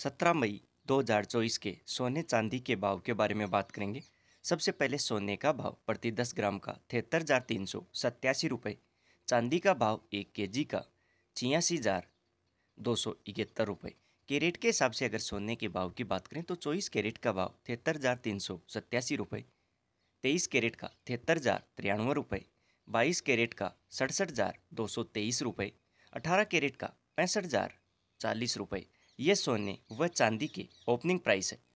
सत्रह मई 2024 के सोने चांदी के भाव के बारे में बात करेंगे सबसे पहले सोने का भाव प्रति दस ग्राम का तिहत्तर हज़ार तीन सौ सत्तासी रुपये चांदी का भाव एक के जी का छियासी हज़ार दो सौ इकहत्तर रुपये कैरेट के हिसाब से अगर सोने के भाव की बात करें तो चौबीस कैरेट का भाव तिहत्तर हज़ार तीन सौ सत्तासी रुपये तेईस कैरेट का तिहत्तर हज़ार तिरानवे रुपये बाईस कैरेट का सड़सठ हज़ार दो सौ तेईस रुपये अठारह कैरेट का पैंसठ हज़ार चालीस रुपये ये सोने व चांदी के ओपनिंग प्राइस है